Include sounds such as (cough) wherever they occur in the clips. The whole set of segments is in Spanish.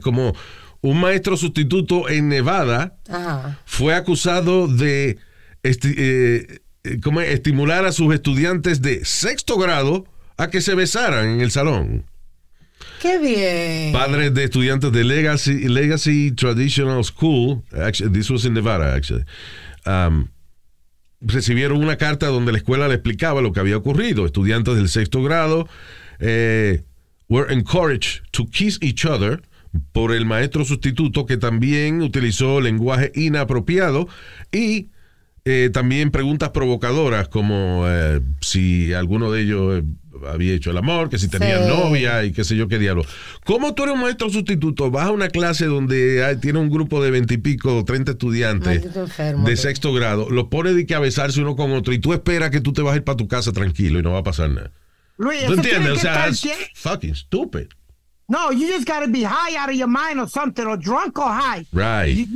como un maestro sustituto en Nevada fue acusado de eh, eh, estimular a sus estudiantes de sexto grado a que se besaran en el salón. ¡Qué bien! Padres de estudiantes de Legacy, Legacy Traditional School, actually, this was in Nevada, actually, um, recibieron una carta donde la escuela le explicaba lo que había ocurrido. Estudiantes del sexto grado eh, were encouraged to kiss each other por el maestro sustituto que también utilizó lenguaje inapropiado y eh, también preguntas provocadoras como eh, si alguno de ellos eh, había hecho el amor, que si tenía novia y qué sé yo qué diablo. ¿Cómo tú eres un maestro sustituto? Vas a una clase donde tiene un grupo de veintipico, treinta estudiantes de sexto grado, los pones de que a besarse uno con otro y tú esperas que tú te vas a ir para tu casa tranquilo y no va a pasar nada. ¿Tú entiendes? O sea, fucking stupid. No, you just got to be high out of your mind or something, or drunk or high. Right.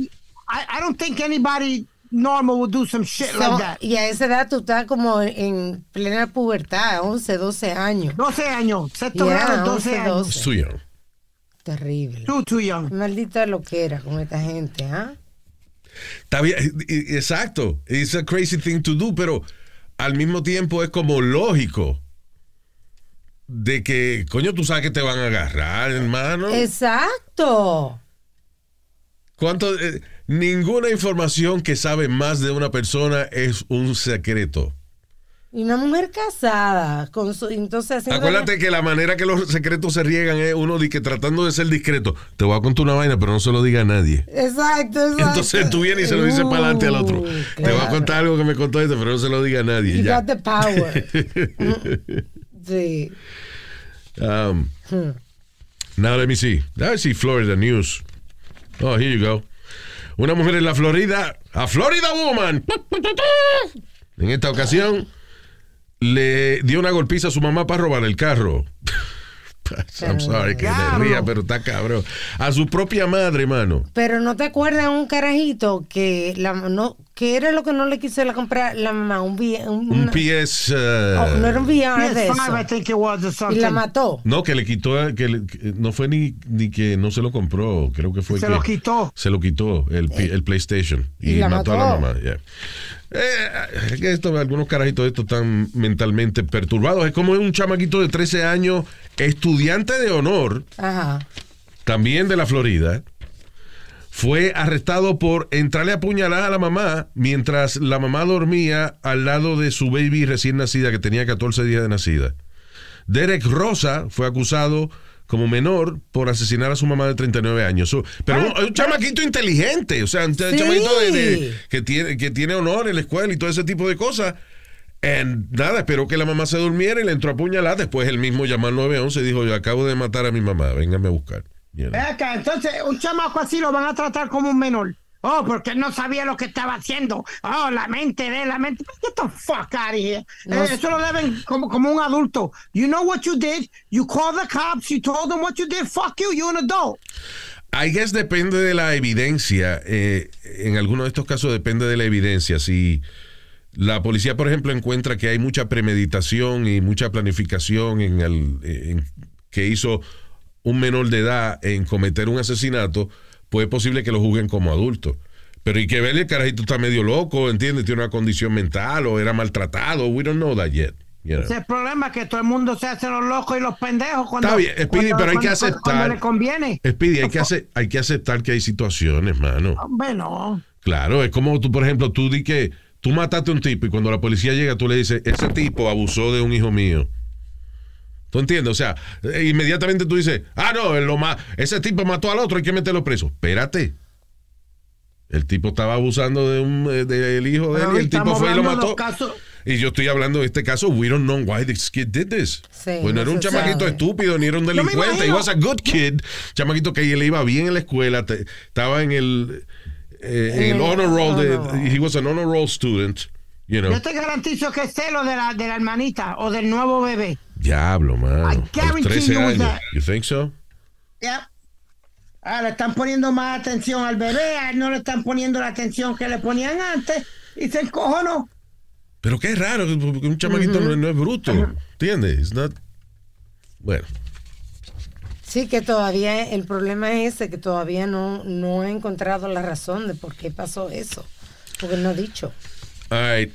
I, I don't think anybody normal would do some shit like that. Y a esa edad tú estás como en plena pubertad, 11, 12 años. 12 años, sexto yeah, 12, 12 años. too young. Terrible. Too, too young. Maldita loquera con esta gente, ¿ah? ¿eh? Está exacto. It's a crazy thing to do, pero al mismo tiempo es como lógico de que, coño, tú sabes que te van a agarrar, hermano. Exacto. ¿Cuánto, eh, ninguna información que sabe más de una persona es un secreto. Y una mujer casada, con su, entonces... Acuérdate que la manera que los secretos se riegan es uno que tratando de ser discreto, te voy a contar una vaina, pero no se lo diga a nadie. Exacto, exacto. Entonces tú vienes y se lo dices para adelante al uh, otro. Te voy a contar algo que me contó este, pero no se lo diga a nadie. You ya. got the power. (laughs) Sí. Um, Now let me see. see Florida news. Oh, here you go. Una mujer en la Florida, a Florida Woman. En esta ocasión le dio una golpiza a su mamá para robar el carro. (laughs) I'm sorry que le ría, pero está cabrón. A su propia madre, mano. Pero no te acuerdas un carajito que la no que era lo que no le quiso la comprar la mamá un un, PS oh, no era un VR eh, PS5, eso. y la mató no que le quitó que, no fue ni, ni que no se lo compró creo que fue se lo quitó se lo quitó el, eh. el PlayStation y, la mató, a la mamá eh, eh, esto, algunos carajitos de estos están mentalmente perturbados. Es como un chamaquito de 13 años, estudiante de honor, también de la Florida, fue arrestado por entrarle a puñalada a la mamá mientras la mamá dormía al lado de su baby recién nacida que tenía 14 días de nacida. Derek Rosa fue acusado como menor por asesinar a su mamá de 39 años. Pero ah, un, chamaquito inteligente, o sea, un chamaquito que, tiene, que tiene honor en la escuela y todo ese tipo de cosas. en nada, esperó que la mamá se durmiera y le entró a puñalar, Después él mismo llamó al 911 y dijo, yo acabo de matar a mi mamá, véngame a buscar. entonces un chamaco así lo van a tratar como un menor. Oh, porque no sabía lo que estaba haciendo. Oh, la mente de la mente. Get the fuck out of eh, eso lo deben como, como un adulto. You know what you did. You called the cops. You told them what you did. Fuck you. You're an adult. I guess depende de la evidencia. Eh, en algunos de estos casos depende de la evidencia. Si la policía, por ejemplo, encuentra que hay mucha premeditación y mucha planificación en el que hizo un menor de edad en cometer un asesinato, pues es posible que lo juzguen como adulto. Pero y que ver, el carajito está medio loco, ¿entiendes? Tiene una condición mental o era maltratado. We don't know that yet. Ese es el problema, que todo el mundo se hace los locos y los pendejos cuando, Está bien, pero hay que aceptar. le conviene. Speedy, hay que, hay que aceptar que hay situaciones, mano. Bueno. Claro, es como tú, por ejemplo, tú di que tú mataste a un tipo y cuando la policía llega tú le dices, ese tipo abusó de un hijo mío. ¿Tú entiendes? O sea, eh, inmediatamente tú dices, ah, no, ese tipo mató al otro, hay que meterlo preso. Espérate. El tipo estaba abusando de un eh, del hijo de él y el tipo fue y lo mató. Y yo estoy hablando de este caso, we don't know why this kid did this. pues era un chamaquito estúpido, ni era un delincuente. He was a good kid. Chamaquito que le iba bien en la escuela, estaba eh, en el, honor roll. De, he was an honor roll student. You know. Yo te garantizo que es celo de la, de la hermanita o del nuevo bebé. Diablo, mano. 13 años. You think so? Ah, le están poniendo más atención al bebé, no le están poniendo la atención que le ponían antes y se encojonó. Pero qué raro, porque un chamaquito no, es bruto, ¿entiendes? Bueno. Sí, que todavía el problema es ese, que todavía no, no he encontrado la razón de por qué pasó eso, porque no he dicho. All right.